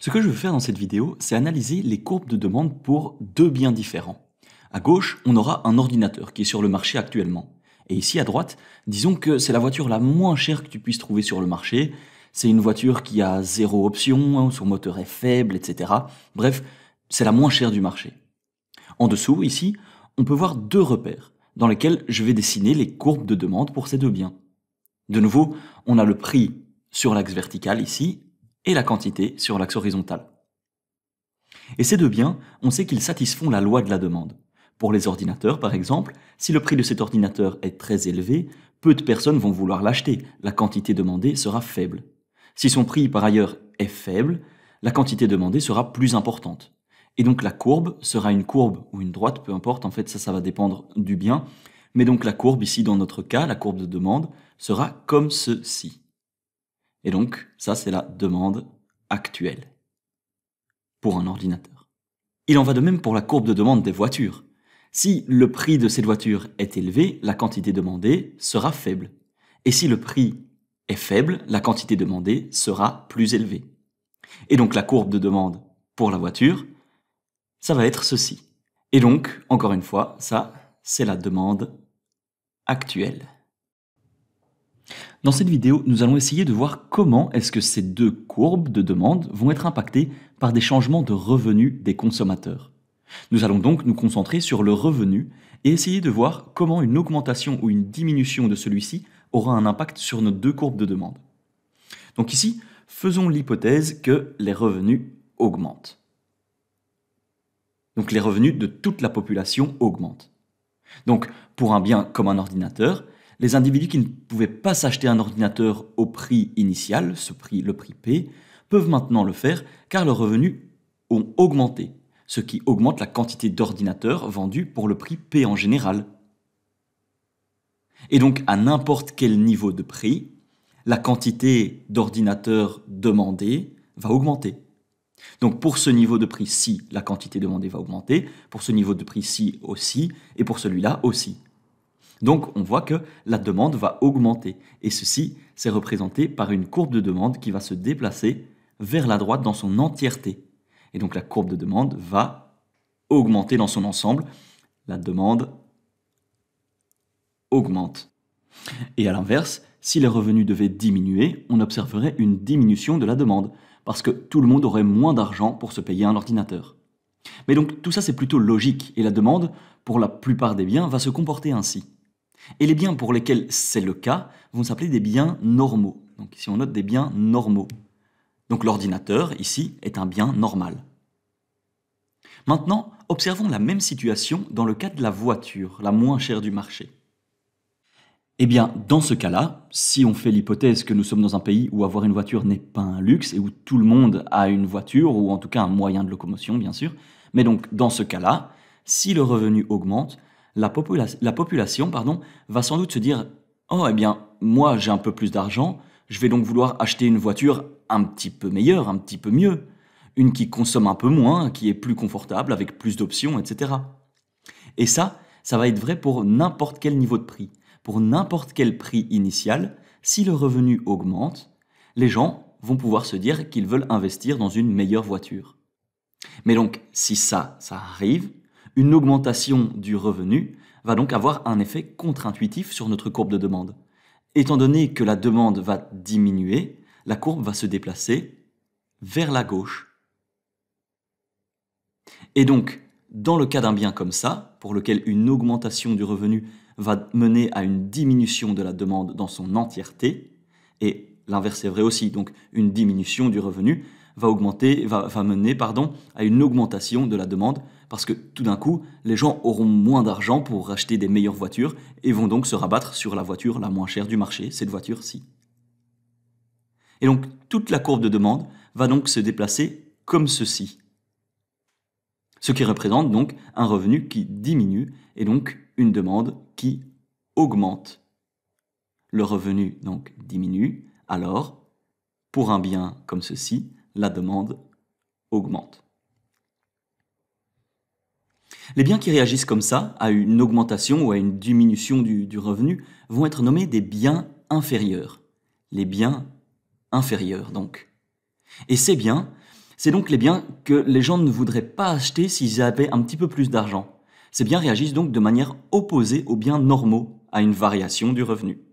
Ce que je veux faire dans cette vidéo, c'est analyser les courbes de demande pour deux biens différents. À gauche, on aura un ordinateur qui est sur le marché actuellement. Et ici à droite, disons que c'est la voiture la moins chère que tu puisses trouver sur le marché. C'est une voiture qui a zéro option, hein, son moteur est faible, etc. Bref, c'est la moins chère du marché. En dessous, ici, on peut voir deux repères dans lesquels je vais dessiner les courbes de demande pour ces deux biens. De nouveau, on a le prix sur l'axe vertical ici et la quantité sur l'axe horizontal. Et ces deux biens, on sait qu'ils satisfont la loi de la demande. Pour les ordinateurs, par exemple, si le prix de cet ordinateur est très élevé, peu de personnes vont vouloir l'acheter, la quantité demandée sera faible. Si son prix, par ailleurs, est faible, la quantité demandée sera plus importante. Et donc la courbe sera une courbe ou une droite, peu importe, en fait ça, ça va dépendre du bien. Mais donc la courbe ici dans notre cas, la courbe de demande, sera comme ceci. Et donc, ça, c'est la demande actuelle pour un ordinateur. Il en va de même pour la courbe de demande des voitures. Si le prix de cette voiture est élevé, la quantité demandée sera faible. Et si le prix est faible, la quantité demandée sera plus élevée. Et donc la courbe de demande pour la voiture, ça va être ceci. Et donc, encore une fois, ça, c'est la demande actuelle. Dans cette vidéo, nous allons essayer de voir comment est-ce que ces deux courbes de demande vont être impactées par des changements de revenus des consommateurs. Nous allons donc nous concentrer sur le revenu et essayer de voir comment une augmentation ou une diminution de celui-ci aura un impact sur nos deux courbes de demande. Donc ici, faisons l'hypothèse que les revenus augmentent. Donc les revenus de toute la population augmentent. Donc pour un bien comme un ordinateur, les individus qui ne pouvaient pas s'acheter un ordinateur au prix initial, ce prix, le prix P, peuvent maintenant le faire car leurs revenus ont augmenté, ce qui augmente la quantité d'ordinateurs vendus pour le prix P en général. Et donc à n'importe quel niveau de prix, la quantité d'ordinateurs demandés va augmenter. Donc pour ce niveau de prix-ci, la quantité demandée va augmenter, pour ce niveau de prix-ci aussi, et pour celui-là aussi. Donc on voit que la demande va augmenter. Et ceci, c'est représenté par une courbe de demande qui va se déplacer vers la droite dans son entièreté. Et donc la courbe de demande va augmenter dans son ensemble. La demande augmente. Et à l'inverse, si les revenus devaient diminuer, on observerait une diminution de la demande, parce que tout le monde aurait moins d'argent pour se payer un ordinateur. Mais donc tout ça c'est plutôt logique, et la demande, pour la plupart des biens, va se comporter ainsi. Et les biens pour lesquels c'est le cas vont s'appeler des biens normaux. Donc ici on note des biens normaux. Donc l'ordinateur, ici, est un bien normal. Maintenant, observons la même situation dans le cas de la voiture, la moins chère du marché. Eh bien, dans ce cas-là, si on fait l'hypothèse que nous sommes dans un pays où avoir une voiture n'est pas un luxe et où tout le monde a une voiture, ou en tout cas un moyen de locomotion, bien sûr, mais donc dans ce cas-là, si le revenu augmente, la, population pardon, va sans doute se dire Oh, eh bien, moi j'ai un peu plus d'argent, je vais donc vouloir acheter une voiture un petit peu meilleure, un petit peu mieux, une qui consomme un peu moins, qui est plus confortable, avec plus d'options, etc. Et ça, ça va être vrai pour n'importe quel niveau de prix. Pour n'importe quel prix initial, si le revenu augmente, les gens vont pouvoir se dire qu'ils veulent investir dans une meilleure voiture. Mais donc, si ça, ça arrive, une augmentation du revenu va donc avoir un effet contre-intuitif sur notre courbe de demande. Étant donné que la demande va diminuer, la courbe va se déplacer vers la gauche. Et donc, dans le cas d'un bien comme ça, pour lequel une augmentation du revenu va mener à une diminution de la demande dans son entièreté, et l'inverse est vrai aussi, donc une diminution du revenu va, augmenter, va, mener pardon, à une augmentation de la demande parce que tout d'un coup, les gens auront moins d'argent pour acheter des meilleures voitures et vont donc se rabattre sur la voiture la moins chère du marché, cette voiture-ci. Et donc toute la courbe de demande va donc se déplacer comme ceci. Ce qui représente donc un revenu qui diminue et donc une demande qui augmente. Le revenu donc diminue, alors pour un bien comme ceci, la demande augmente. Les biens qui réagissent comme ça, à une augmentation ou à une diminution du, revenu, vont être nommés des biens inférieurs. Les biens inférieurs, donc. Et ces biens, c'est donc les biens que les gens ne voudraient pas acheter s'ils avaient un petit peu plus d'argent. Ces biens réagissent donc de manière opposée aux biens normaux à une variation du revenu.